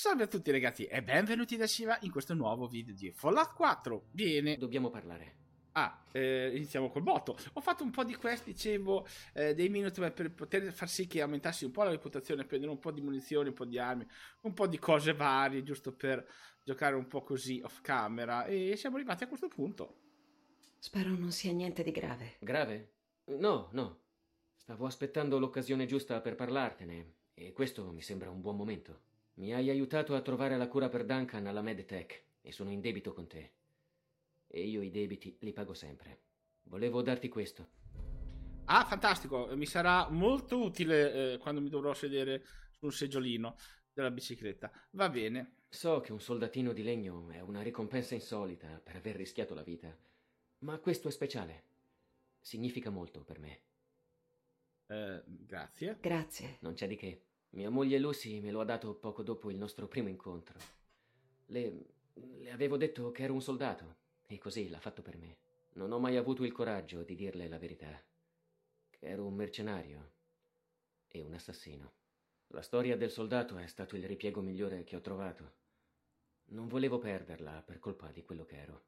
Salve a tutti ragazzi e benvenuti da Shiva in questo nuovo video di Fallout 4. Bene. Dobbiamo parlare. Ah, eh, iniziamo col botto. Ho fatto un po' di quest, dicevo, eh, dei minute per poter far sì che aumentassi un po' la reputazione, prendere un po' di munizioni, un po' di armi, un po' di cose varie, giusto per giocare un po' così off camera. E siamo arrivati a questo punto. Spero non sia niente di grave. Grave? No, no. Stavo aspettando l'occasione giusta per parlartene e questo mi sembra un buon momento. Mi hai aiutato a trovare la cura per Duncan alla MedTech e sono in debito con te. E io i debiti li pago sempre. Volevo darti questo. Ah, fantastico! Mi sarà molto utile eh, quando mi dovrò sedere su un seggiolino della bicicletta. Va bene. So che un soldatino di legno è una ricompensa insolita per aver rischiato la vita, ma questo è speciale. Significa molto per me. Eh, grazie. Grazie. Non c'è di che. Mia moglie Lucy me lo ha dato poco dopo il nostro primo incontro. Le, le avevo detto che ero un soldato e così l'ha fatto per me. Non ho mai avuto il coraggio di dirle la verità. Che ero un mercenario e un assassino. La storia del soldato è stato il ripiego migliore che ho trovato. Non volevo perderla per colpa di quello che ero.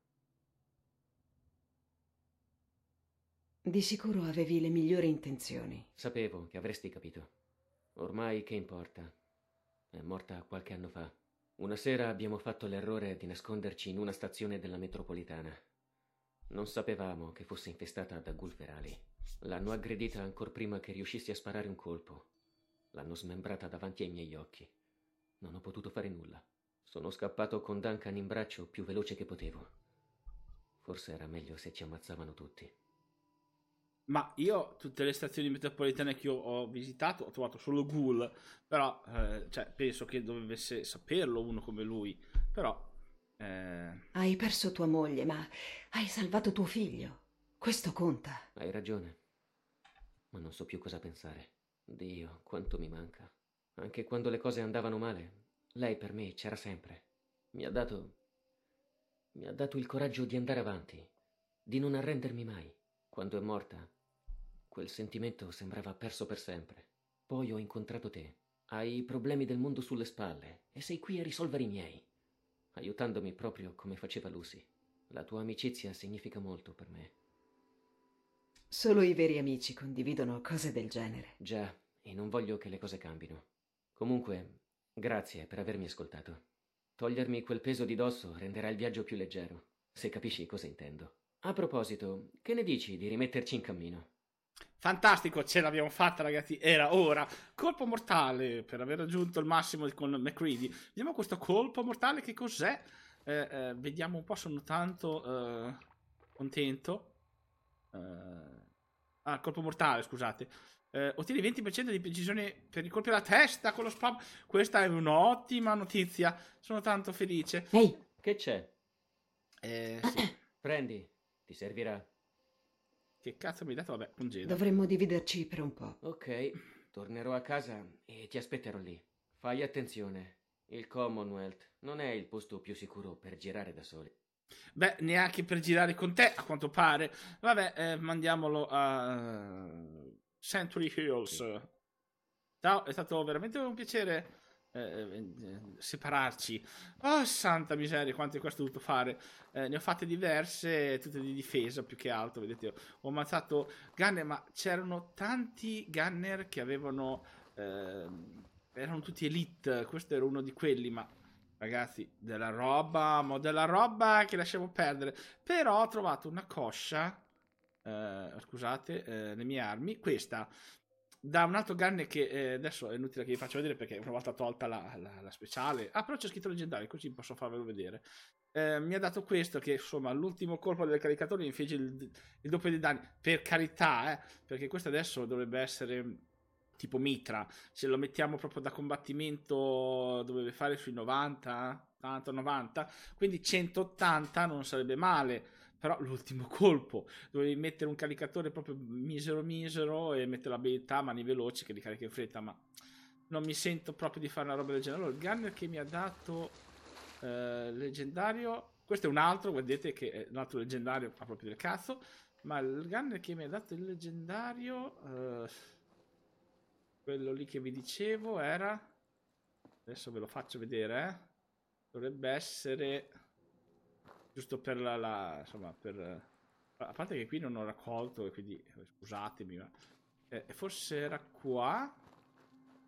Di sicuro avevi le migliori intenzioni. Sapevo che avresti capito. Ormai che importa? È morta qualche anno fa. Una sera abbiamo fatto l'errore di nasconderci in una stazione della metropolitana. Non sapevamo che fosse infestata da gulferali. L'hanno aggredita ancor prima che riuscissi a sparare un colpo. L'hanno smembrata davanti ai miei occhi. Non ho potuto fare nulla. Sono scappato con Duncan in braccio più veloce che potevo. Forse era meglio se ci ammazzavano tutti ma io tutte le stazioni metropolitane che ho visitato ho trovato solo Ghoul, però eh, cioè, penso che dovesse saperlo uno come lui, però... Eh... Hai perso tua moglie, ma hai salvato tuo figlio. Questo conta. Hai ragione, ma non so più cosa pensare. Dio, quanto mi manca. Anche quando le cose andavano male, lei per me c'era sempre. Mi ha dato... mi ha dato il coraggio di andare avanti, di non arrendermi mai. Quando è morta, Quel sentimento sembrava perso per sempre. Poi ho incontrato te. Hai i problemi del mondo sulle spalle e sei qui a risolvere i miei, aiutandomi proprio come faceva Lucy. La tua amicizia significa molto per me. Solo i veri amici condividono cose del genere. Già, e non voglio che le cose cambino. Comunque, grazie per avermi ascoltato. Togliermi quel peso di dosso renderà il viaggio più leggero, se capisci cosa intendo. A proposito, che ne dici di rimetterci in cammino? Fantastico, ce l'abbiamo fatta, ragazzi. Era ora. Colpo mortale per aver raggiunto il massimo con McCready. Vediamo questo colpo mortale. Che cos'è? Eh, eh, vediamo un po'. Sono tanto eh, contento. Eh, ah, colpo mortale, scusate. Eh, ottieni 20% di precisione per il colpi alla testa con lo spam. Questa è un'ottima notizia. Sono tanto felice. Ehi, hey, che c'è? Eh, sì. Prendi, ti servirà. Che cazzo mi hai dato? Vabbè, congedo. Dovremmo dividerci per un po'. Ok, tornerò a casa e ti aspetterò lì. Fai attenzione. Il Commonwealth non è il posto più sicuro per girare da soli. Beh, neanche per girare con te, a quanto pare. Vabbè, eh, mandiamolo a eh, Century Hills. Ciao, è stato veramente un piacere. Eh, eh, eh, separarci. Oh, santa miseria, quante di ho dovuto fare. Eh, ne ho fatte diverse, tutte di difesa più che altro. Vedete, ho ammazzato Gunner, ma c'erano tanti Gunner che avevano. Eh, erano tutti elite. Questo era uno di quelli, ma. Ragazzi, della roba, ma della roba che lasciamo perdere. Però ho trovato una coscia. Eh, scusate, le mie armi. Questa da un altro gun che eh, adesso è inutile che vi faccio vedere perché una volta tolta la, la, la speciale. Ah, però c'è scritto leggendario, così posso farvelo vedere. Eh, mi ha dato questo che insomma all'ultimo colpo del caricatore mi fece il, il doppio dei danni. Per carità, eh, perché questo adesso dovrebbe essere mm, tipo mitra. Se lo mettiamo proprio da combattimento dovrebbe fare sui 90, 80, 90. Quindi 180 non sarebbe male però l'ultimo colpo, dovevi mettere un caricatore proprio misero misero e mettere l'abilità a mani veloci che ricarica in fretta, ma non mi sento proprio di fare una roba del genere. Allora, il gunner che mi ha dato eh, leggendario, questo è un altro, vedete che è un altro leggendario, fa proprio del cazzo, ma il gunner che mi ha dato il leggendario, eh, quello lì che vi dicevo era, adesso ve lo faccio vedere, eh. dovrebbe essere giusto per la, la insomma, per, eh, a parte che qui non ho raccolto e quindi eh, scusatemi, ma eh, forse era qua.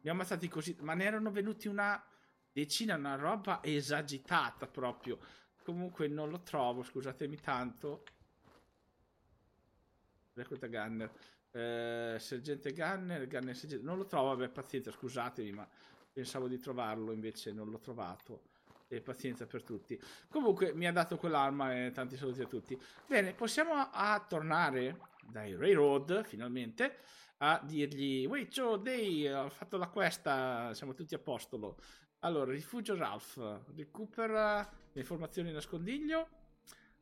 Li ho ammazzati così, ma ne erano venuti una decina, una roba esagitata proprio. Comunque non lo trovo, scusatemi tanto. Recluta Gunner. Eh, sergente Gunner, Gunner sergente. Non lo trovo, vabbè, pazienza, scusatemi, ma pensavo di trovarlo, invece non l'ho trovato e pazienza per tutti. Comunque mi ha dato quell'arma e tanti saluti a tutti. Bene, possiamo a, a tornare dai Railroad finalmente a dirgli Wait, Joe, Day, ho fatto la questa, siamo tutti a postolo. Allora, rifugio Ralph, recupera le informazioni in nascondiglio,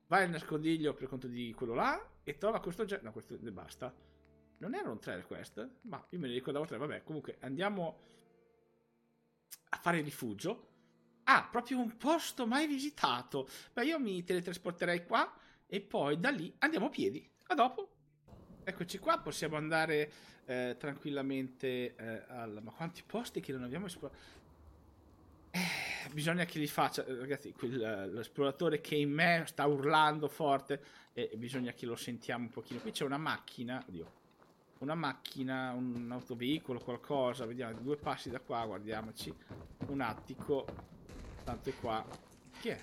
vai al nascondiglio per conto di quello là e trova questo oggetto. No, questo ne basta. Non era un le quest? Ma io me ne ricordavo tre, vabbè, comunque andiamo a fare rifugio ah, proprio un posto mai visitato. Beh, io mi teletrasporterei qua e poi da lì andiamo a piedi. A dopo. Eccoci qua, possiamo andare eh, tranquillamente eh, al... Ma quanti posti che non abbiamo esplorato? Eh, bisogna che li faccia, eh, ragazzi, quel, eh, l'esploratore che in me sta urlando forte e bisogna che lo sentiamo un pochino. Qui c'è una macchina, oddio, una macchina, un autoveicolo, qualcosa, vediamo, due passi da qua, guardiamoci, un attimo importante qua. Chi è?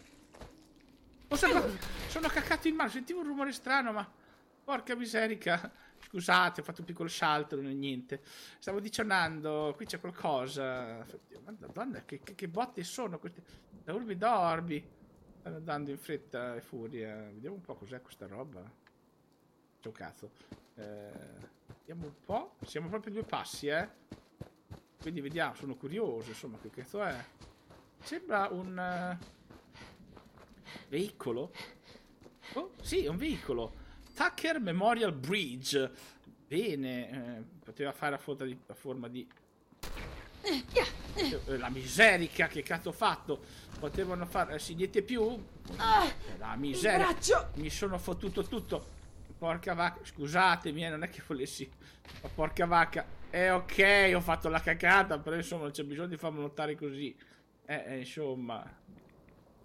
Ho salvato... Sono caccato in mano, sentivo un rumore strano, ma... Porca miserica. Scusate, ho fatto un piccolo salto, non è niente. Stavo dicendo, qui c'è qualcosa. Madonna, che, che, che botte sono queste... Da urbi da Stanno andando in fretta e furia. Vediamo un po' cos'è questa roba. C'è un cazzo. Eh, vediamo un po'. Siamo proprio due passi, eh. Quindi vediamo, sono curioso, insomma, che cazzo è. Sembra un uh, veicolo. Oh, sì, è un veicolo. Tucker Memorial Bridge. Bene, eh, poteva fare a, forma di, a forma di... La miserica, che cazzo ho fatto? Potevano fare... Eh, si niente più? Ah, la miseria. Mi sono fottuto tutto. Porca vacca, scusatemi, eh, non è che volessi. Ma oh, porca vacca. Eh ok, ho fatto la cacata, però insomma non c'è bisogno di farmi lottare così. Eh, eh, insomma.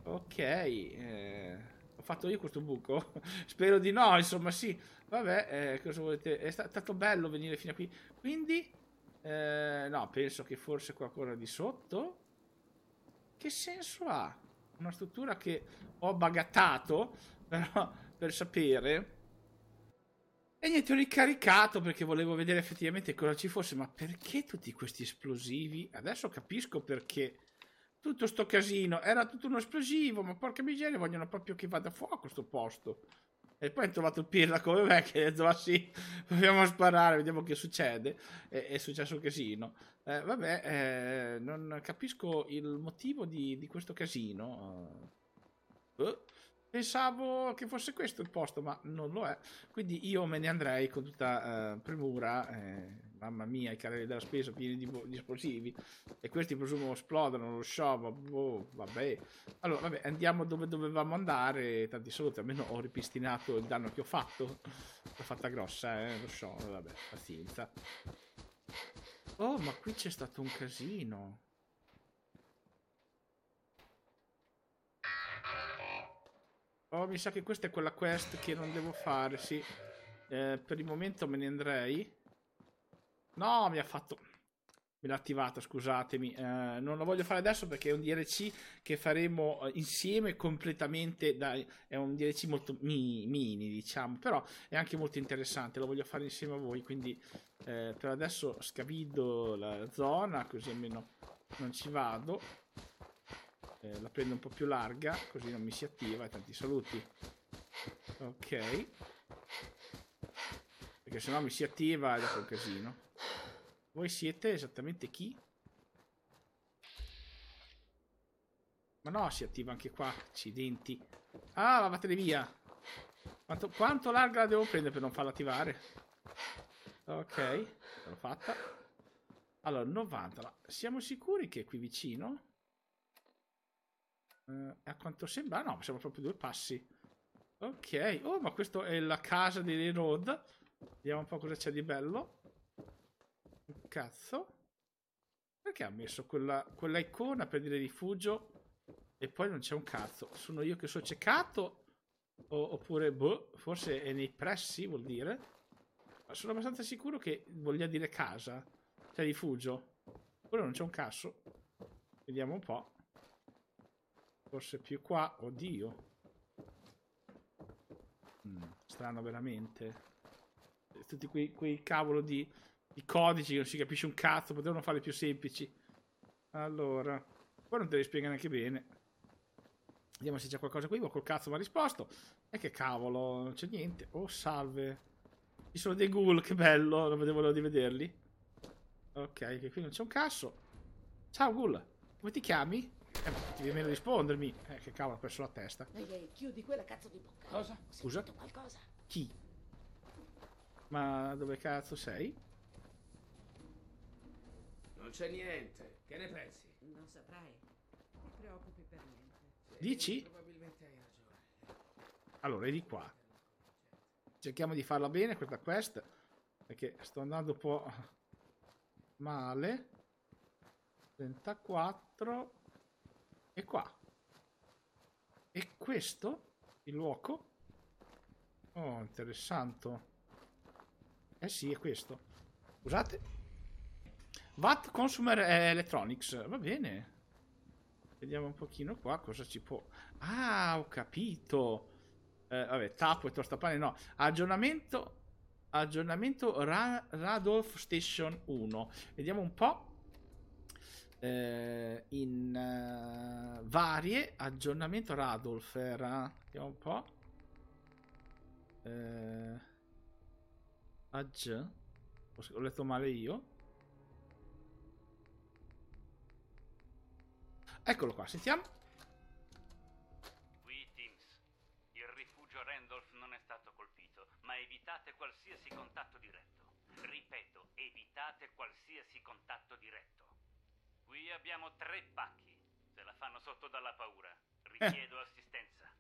Ok. Eh, ho fatto io questo buco? Spero di no, insomma, sì. Vabbè, eh, cosa volete? È stato bello venire fino a qui. Quindi, eh, no, penso che forse qualcosa di sotto. Che senso ha? Una struttura che ho bagattato, però, per sapere. E niente, ho ricaricato perché volevo vedere effettivamente cosa ci fosse. Ma perché tutti questi esplosivi? Adesso capisco perché tutto sto casino, era tutto un esplosivo, ma porca miseria, vogliono proprio che vada a questo posto. E poi hanno trovato il pirla come me che ha detto, ma sì, proviamo a sparare, vediamo che succede. E, è successo un casino. Eh, vabbè, eh, non capisco il motivo di, di questo casino. Uh, pensavo che fosse questo il posto, ma non lo è. Quindi io me ne andrei con tutta uh, premura. Eh mamma mia, i carrelli della spesa pieni di, di esplosivi e questi presumo esplodano, lo sciova, boh, vabbè. Allora, vabbè, andiamo dove dovevamo andare, tanti saluti, almeno ho ripristinato il danno che ho fatto. L'ho fatta grossa, eh, lo so, vabbè, pazienza. Oh, ma qui c'è stato un casino. Oh, mi sa che questa è quella quest che non devo fare, sì. Eh, per il momento me ne andrei. No, mi ha fatto... Me l'ha attivata, scusatemi. Eh, non lo voglio fare adesso perché è un DLC che faremo eh, insieme completamente. Da... È un DLC molto mi... mini, diciamo, però è anche molto interessante. Lo voglio fare insieme a voi. Quindi eh, per adesso scavido la zona, così almeno non ci vado. Eh, la prendo un po' più larga, così non mi si attiva. E tanti saluti. Ok. Perché se no mi si attiva ed è un casino. Voi siete esattamente chi? Ma no, si attiva anche qua. Accidenti. Ah, lavatele via. Quanto, quanto larga la devo prendere per non farla attivare? Ok, l'ho fatta. Allora, 90. Siamo sicuri che è qui vicino? Eh, a quanto sembra, no, siamo proprio due passi. Ok, oh, ma questa è la casa di Road. Vediamo un po' cosa c'è di bello cazzo? Perché ha messo quella, quella icona per dire rifugio e poi non c'è un cazzo? Sono io che sono ceccato? O, oppure, boh, forse è nei pressi vuol dire? Ma sono abbastanza sicuro che voglia dire casa, cioè rifugio. Oppure non c'è un cazzo? Vediamo un po'. Forse più qua, oddio. Mm, strano veramente. Tutti quei, quei cavolo di i codici che non si capisce un cazzo, potevano fare più semplici. Allora, poi non te li spiega neanche bene. Vediamo se c'è qualcosa qui, ma col cazzo mi ha risposto. E che cavolo, non c'è niente. Oh, salve. Ci sono dei ghoul, che bello, non vedevo l'ora di vederli. Ok, che qui non c'è un cazzo. Ciao ghoul, come ti chiami? Eh, ma ti viene a rispondermi. Eh, che cavolo, ho perso la testa. Ehi, ehi, chiudi quella cazzo di bocca. Cosa? Scusa? Qualcosa. Chi? Ma dove cazzo sei? Non c'è niente. Che ne pensi? Non saprai. Non ti preoccupi per niente. Dici? Probabilmente hai ragione. Allora, è di qua. Cerchiamo di farla bene questa quest. Perché sto andando un po' male. 34. E qua. E questo? Il luogo? Oh, interessante. Eh sì, è questo. Scusate. VAT Consumer eh, Electronics, va bene. Vediamo un pochino qua cosa ci può... Ah, ho capito. Eh, vabbè, tappo e tostapane no. Aggiornamento... Aggiornamento Ra- Radolf Station 1. Vediamo un po'. Eh, in uh, varie aggiornamento Radolf era vediamo un po' eh, aggi ho letto male io Eccolo qua, sentiamo. Teams. Il rifugio Randolph non è stato colpito, ma evitate qualsiasi contatto diretto. Ripeto, evitate qualsiasi contatto diretto. Qui abbiamo tre pacchi. Se la fanno sotto dalla paura. Richiedo eh. assistenza.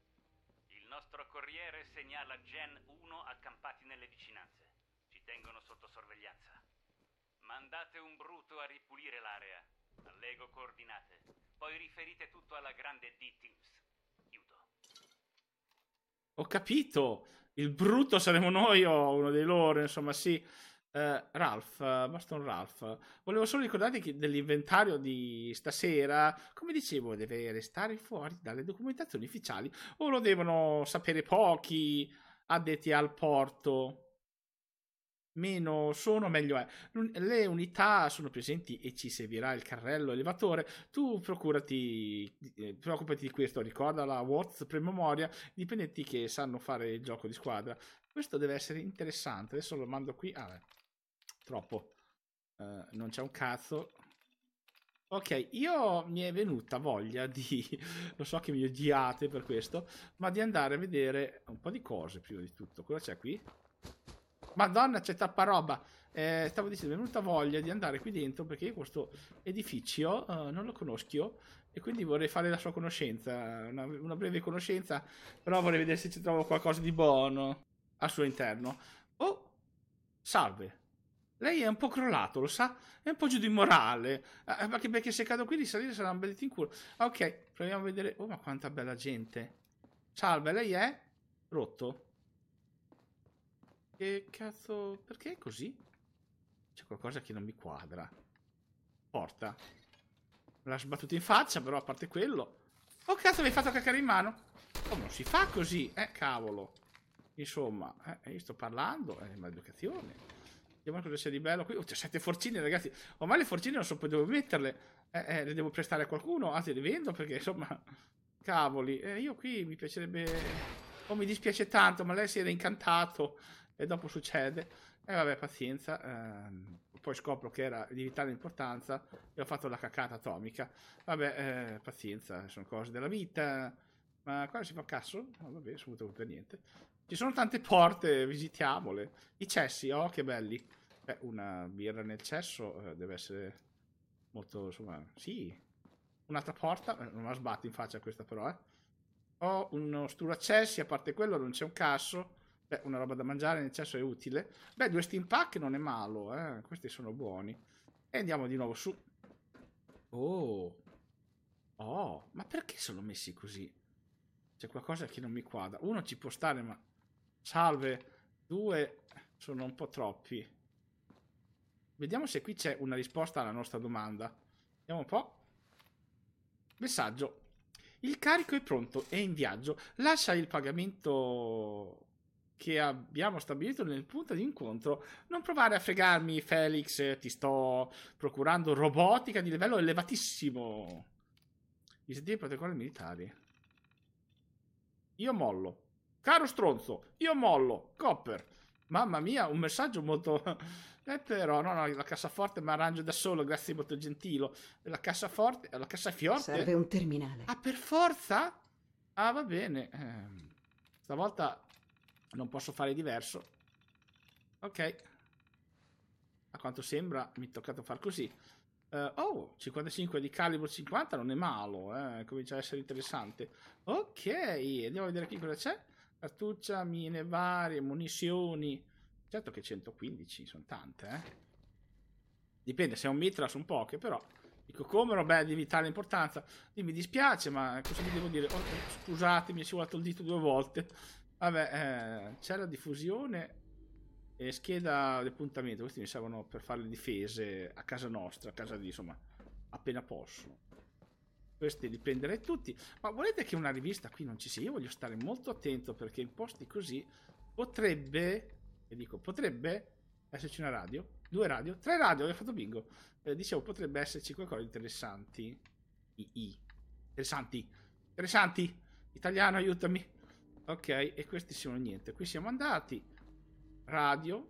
Il nostro corriere segnala Gen 1 accampati nelle vicinanze. Ci tengono sotto sorveglianza. Mandate un bruto a ripulire l'area. Allego coordinate. Poi riferite tutto alla grande D-Teams. Chiudo. Ho capito. Il brutto saremo noi o uno dei loro, insomma, sì. Uh, Ralph, uh, Baston Ralph, volevo solo ricordarti che dell'inventario di stasera, come dicevo, deve restare fuori dalle documentazioni ufficiali o lo devono sapere pochi addetti al porto meno sono, meglio è. Le unità sono presenti e ci servirà il carrello elevatore. Tu procurati, eh, preoccupati di questo, ricorda la Watts memoria, dipendenti che sanno fare il gioco di squadra. Questo deve essere interessante. Adesso lo mando qui. Ah, beh, troppo. Uh, non c'è un cazzo. Ok, io mi è venuta voglia di, lo so che mi odiate per questo, ma di andare a vedere un po' di cose prima di tutto. Cosa c'è qui? Madonna, c'è tappa roba. Eh, stavo dicendo, mi è venuta voglia di andare qui dentro perché io questo edificio uh, non lo conosco e quindi vorrei fare la sua conoscenza, una, una, breve conoscenza, però vorrei vedere se ci trovo qualcosa di buono al suo interno. Oh, salve. Lei è un po' crollato, lo sa? È un po' giù di morale. Eh, perché, perché, se cado qui di salire sarà un bel in culo. Ok, proviamo a vedere. Oh, ma quanta bella gente. Salve, lei è? Rotto. Che cazzo... Perché è così? C'è qualcosa che non mi quadra. Porta. Me l'ha sbattuta in faccia, però a parte quello. Oh cazzo, mi hai fatto cacare in mano. Oh, non si fa così, eh, cavolo. Insomma, eh, io sto parlando, è eh, maleducazione. Vediamo cosa c'è di bello qui. Oh, c'è sette forcine, ragazzi. Ormai le forcine non so poi dove metterle. Eh, eh, le devo prestare a qualcuno, anzi ah, le vendo perché, insomma... Cavoli, eh, io qui mi piacerebbe... Oh, mi dispiace tanto, ma lei si era incantato e dopo succede e vabbè pazienza ehm, poi scopro che era di vitale importanza e ho fatto la cacata atomica vabbè eh, pazienza sono cose della vita ma qua si fa cazzo vabbè sono venuto per niente ci sono tante porte visitiamole i cessi oh che belli Beh, una birra nel cesso eh, deve essere molto insomma sì un'altra porta eh, non la sbatto in faccia questa però eh ho uno sturacessi a parte quello non c'è un cazzo Beh, una roba da mangiare in eccesso è utile. Beh, due steam pack non è malo, eh? Questi sono buoni. E andiamo di nuovo su. Oh. Oh, ma perché sono messi così? C'è qualcosa che non mi quadra. Uno ci può stare, ma... Salve. Due sono un po' troppi. Vediamo se qui c'è una risposta alla nostra domanda. Vediamo un po'. Messaggio. Il carico è pronto, è in viaggio. Lascia il pagamento che abbiamo stabilito nel punto di incontro, non provare a fregarmi, Felix, ti sto procurando robotica di livello elevatissimo. I sentieri protocolli militari. Io mollo. Caro stronzo, io mollo. Copper. Mamma mia, un messaggio molto... Eh però, no, no, la cassaforte mi arrangio da solo, grazie molto gentilo. La cassaforte, la cassafiorte... Serve un terminale. Ah, per forza? Ah, va bene. Eh, stavolta non posso fare diverso ok a quanto sembra mi è toccato far così uh, oh 55 di calibro 50 non è malo eh? comincia ad essere interessante ok andiamo a vedere qui cosa c'è cartuccia mine varie munizioni certo che 115 sono tante eh? dipende se è un mitra sono poche però Dico, come Robè, di vitale importanza. mi dispiace, ma cosa vi devo dire? Oh, scusatemi, ci è volato il dito due volte. Vabbè, eh, c'è la diffusione e scheda di appuntamento. Questi mi servono per fare le difese a casa nostra, a casa di insomma, appena posso. Questi li prenderei tutti. Ma volete che una rivista qui non ci sia? Io voglio stare molto attento perché in posti così potrebbe, e dico potrebbe, esserci una radio, due radio, tre radio, ho fatto bingo. Eh, dicevo, potrebbe esserci qualcosa di interessanti. I, I. Interessanti. Interessanti. Italiano, aiutami. Ok, e questi sono niente. Qui siamo andati. Radio.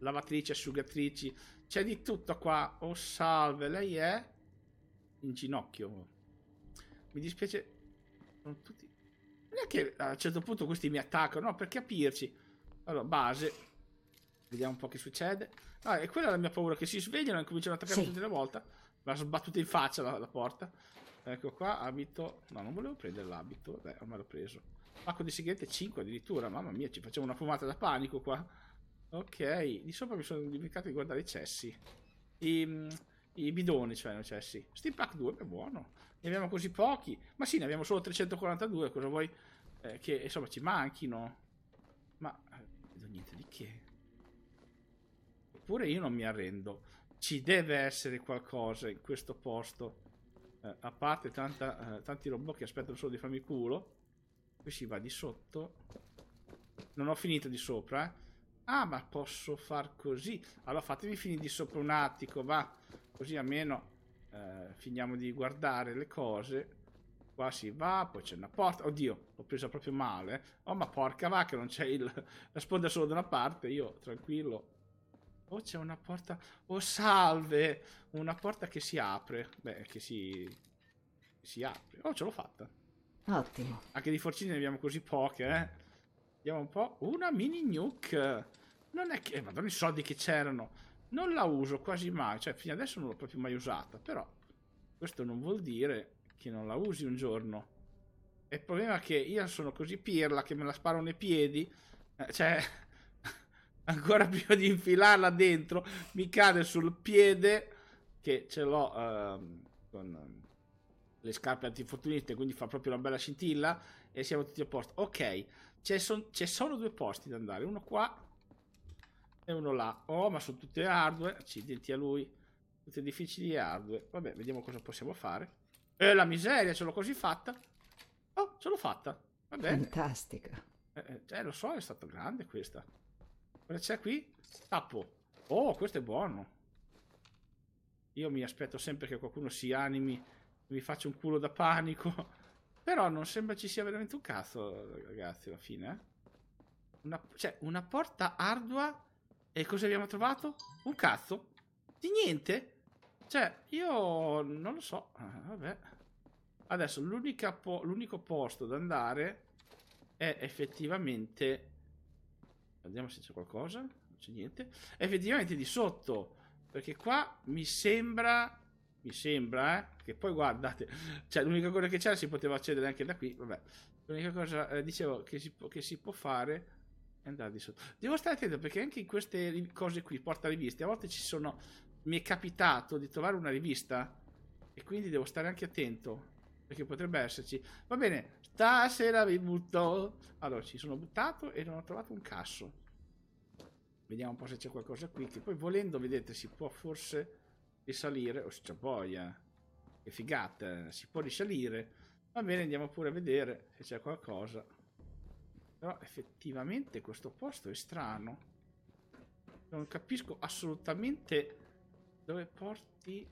Lavatrice, asciugatrici. C'è di tutto qua. Oh, salve. Lei è... In ginocchio. Mi dispiace... Sono tutti... Non è che a un certo punto questi mi attaccano. No, per capirci. Allora, base. Vediamo un po' che succede. Ah, e quella è la mia paura. Che si svegliano e cominciano ad attaccare sì. tutte le volte. Va sbattuta in faccia la, la porta. Ecco qua, abito... No, non volevo prendere l'abito. Beh, ormai l'ho preso. Pacco di sigarette 5 addirittura. Mamma mia, ci facciamo una fumata da panico qua. Ok, di sopra mi sono dimenticato di guardare i cessi. I, mm, i bidoni, cioè, i cessi. Steam Pack 2, è buono. Ne abbiamo così pochi. Ma sì, ne abbiamo solo 342. Cosa vuoi eh, che, insomma, ci manchino? Ma... Non eh, vedo niente di che. Eppure io non mi arrendo. Ci deve essere qualcosa in questo posto eh, a parte tanta, eh, tanti robot che aspettano solo di farmi culo. Qui si va di sotto. Non ho finito di sopra, eh. Ah, ma posso far così. Allora fatemi finire di sopra un attico, va. Così almeno eh, finiamo di guardare le cose. Qua si va, poi c'è una porta. Oddio, l'ho presa proprio male. Oh, ma porca vacca non c'è il... la sponda solo da una parte. Io, tranquillo, Oh, c'è una porta... Oh, salve! Una porta che si apre. Beh, che si... Si apre. Oh, ce l'ho fatta. Ottimo. Anche di forcine ne abbiamo così poche, eh. Vediamo un po'. Una mini nuke. Non è che... madonna, i soldi che c'erano. Non la uso quasi mai. Cioè, fino adesso non l'ho proprio mai usata. Però, questo non vuol dire che non la usi un giorno. il problema è che io sono così pirla che me la sparo nei piedi. Eh, cioè ancora prima di infilarla dentro, mi cade sul piede che ce l'ho ehm, con le scarpe antifortuniste, quindi fa proprio una bella scintilla e siamo tutti a posto. Ok, c'è, son- c'è solo due posti da andare, uno qua e uno là. Oh, ma sono tutte hardware, accidenti a lui. Tutte difficili e hardware. Vabbè, vediamo cosa possiamo fare. Eh, la miseria, ce l'ho così fatta. Oh, ce l'ho fatta. Va Fantastica. Eh, eh, eh, lo so, è stata grande questa. Cosa c'è qui? Tappo. Oh, questo è buono. Io mi aspetto sempre che qualcuno si animi, mi faccia un culo da panico. Però non sembra ci sia veramente un cazzo, ragazzi, alla fine. Eh? Una, cioè, una porta ardua e cosa abbiamo trovato? Un cazzo? Di niente? Cioè, io non lo so. Ah, vabbè. Adesso l'unico po posto da andare è effettivamente Vediamo se c'è qualcosa. Non c'è niente. Effettivamente di sotto. Perché qua mi sembra... Mi sembra, eh. Che poi guardate. Cioè, l'unica cosa che c'era si poteva accedere anche da qui. Vabbè. L'unica cosa, eh, dicevo, che si, che si, può fare è andare di sotto. Devo stare attento perché anche in queste cose qui, porta riviste, a volte ci sono... Mi è capitato di trovare una rivista. E quindi devo stare anche attento. Perché potrebbe esserci. Va bene, stasera vi butto. Allora, ci sono buttato e non ho trovato un casso. Vediamo un po' se c'è qualcosa qui. Che poi volendo, vedete, si può forse risalire. Oh, c'è boia. Che figata. Si può risalire. Va bene, andiamo pure a vedere se c'è qualcosa. Però effettivamente questo posto è strano. Non capisco assolutamente dove porti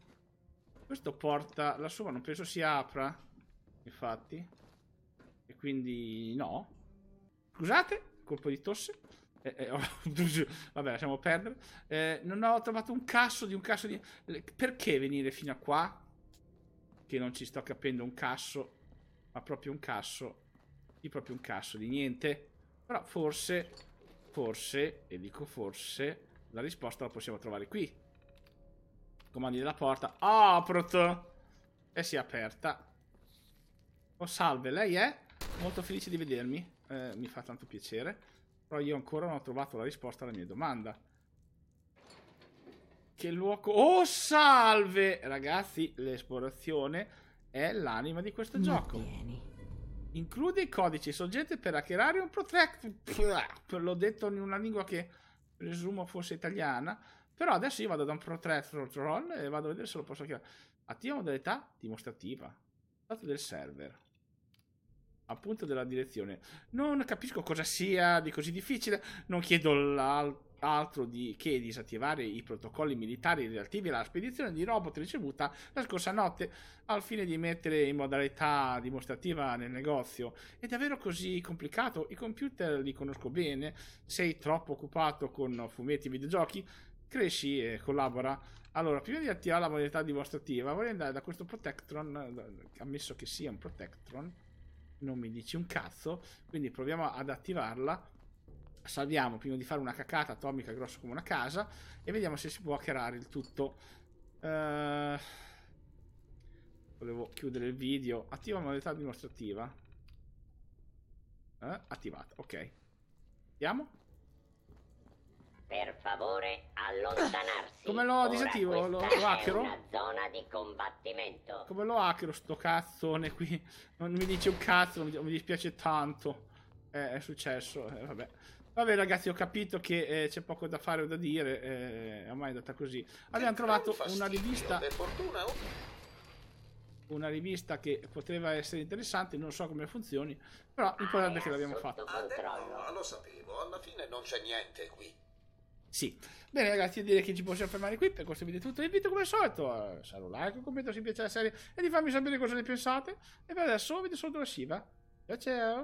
questo porta... La sua non penso si apra, infatti. E quindi no. Scusate, colpo di tosse. Eh, eh, vabbè, lasciamo perdere. Eh, non ho trovato un cazzo di un cazzo di... Perché venire fino a qua? Che non ci sto capendo un cazzo. Ma proprio un cazzo. Di proprio un cazzo di niente. Però forse... Forse, e dico forse, la risposta la possiamo trovare qui. Comandi della porta. Aprot! E si è aperta. Oh, salve, lei è? Molto felice di vedermi. Eh, mi fa tanto piacere. Però io ancora non ho trovato la risposta alla mia domanda. Che luogo... Oh, salve! Ragazzi, l'esplorazione è l'anima di questo ma gioco. Vieni. Include i codici e per hackerare un protract. L'ho detto in una lingua che presumo fosse italiana però adesso io vado da un Pro 3 roll e vado a vedere se lo posso chiamare. Attiva modalità dimostrativa. Stato del server. Appunto della direzione. Non capisco cosa sia di così difficile. Non chiedo altro di, che disattivare i protocolli militari relativi alla spedizione di robot ricevuta la scorsa notte al fine di mettere in modalità dimostrativa nel negozio. È davvero così complicato? I computer li conosco bene. Sei troppo occupato con fumetti e videogiochi? Cresci e collabora. Allora, prima di attivare la modalità di vostra attiva, vorrei andare da questo Protectron, ammesso che sia un Protectron, non mi dici un cazzo, quindi proviamo ad attivarla. Salviamo prima di fare una cacata atomica grossa come una casa e vediamo se si può hackerare il tutto. Uh, volevo chiudere il video. Attiva la modalità dimostrativa. Eh, attivata, ok. Andiamo. Per favore, allontanarsi. Come lo disattivo? Lo, lo hackero? È una zona di combattimento. Come lo hackero sto cazzone qui? Non mi dice un cazzo, mi dispiace tanto. Eh, è successo, eh, vabbè. Vabbè ragazzi, ho capito che eh, c'è poco da fare o da dire, eh, ormai è andata così. Abbiamo trovato una rivista... Oh. Una rivista che poteva essere interessante, non so come funzioni, però l'importante è che l'abbiamo fatta. Ah, eh, no, ah, lo sapevo, alla fine non c'è niente qui. Sì. Bene ragazzi, io direi che ci possiamo fermare qui, per questo video è tutto, vi invito come al solito a un like, un commento se vi piace la serie e di farmi sapere cosa ne pensate, e per adesso vi saluto la Shiva, ciao ciao!